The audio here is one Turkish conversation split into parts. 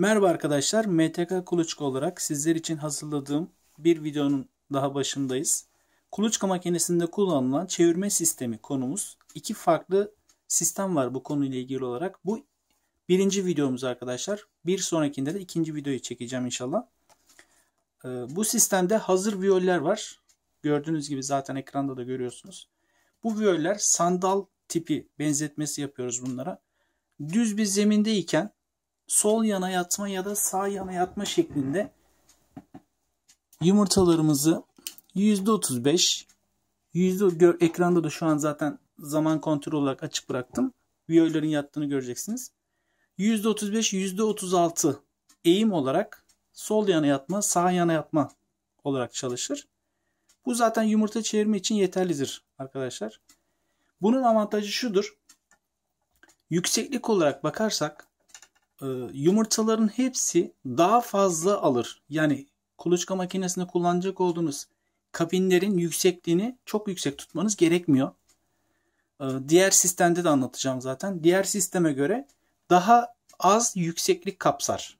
Merhaba arkadaşlar, MTK Kuluçka olarak sizler için hazırladığım bir videonun daha başındayız. Kuluçka makinesinde kullanılan çevirme sistemi konumuz. İki farklı sistem var bu konuyla ilgili olarak. Bu birinci videomuz arkadaşlar. Bir sonrakinde de ikinci videoyu çekeceğim inşallah. Ee, bu sistemde hazır viyoller var. Gördüğünüz gibi zaten ekranda da görüyorsunuz. Bu viyoller sandal tipi benzetmesi yapıyoruz bunlara. Düz bir zemindeyken sol yana yatma ya da sağ yana yatma şeklinde yumurtalarımızı %35 %4 ekranda da şu an zaten zaman kontrol olarak açık bıraktım. Viyoyların yattığını göreceksiniz. %35 %36 eğim olarak sol yana yatma, sağ yana yatma olarak çalışır. Bu zaten yumurta çevirme için yeterlidir arkadaşlar. Bunun avantajı şudur. Yükseklik olarak bakarsak e, yumurtaların hepsi daha fazla alır. Yani kuluçka makinesinde kullanacak olduğunuz kabinlerin yüksekliğini çok yüksek tutmanız gerekmiyor. E, diğer sistemde de anlatacağım zaten. Diğer sisteme göre daha az yükseklik kapsar.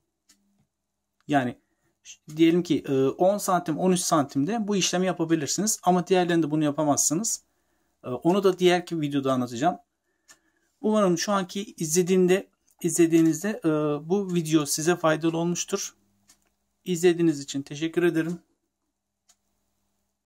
Yani diyelim ki 10 e, santim 13 santimde bu işlemi yapabilirsiniz ama diğerlerinde bunu yapamazsınız. Onu da diğer ki videoda anlatacağım. Umarım şu anki izlediğinde izlediğinizde bu video size faydalı olmuştur. İzlediğiniz için teşekkür ederim.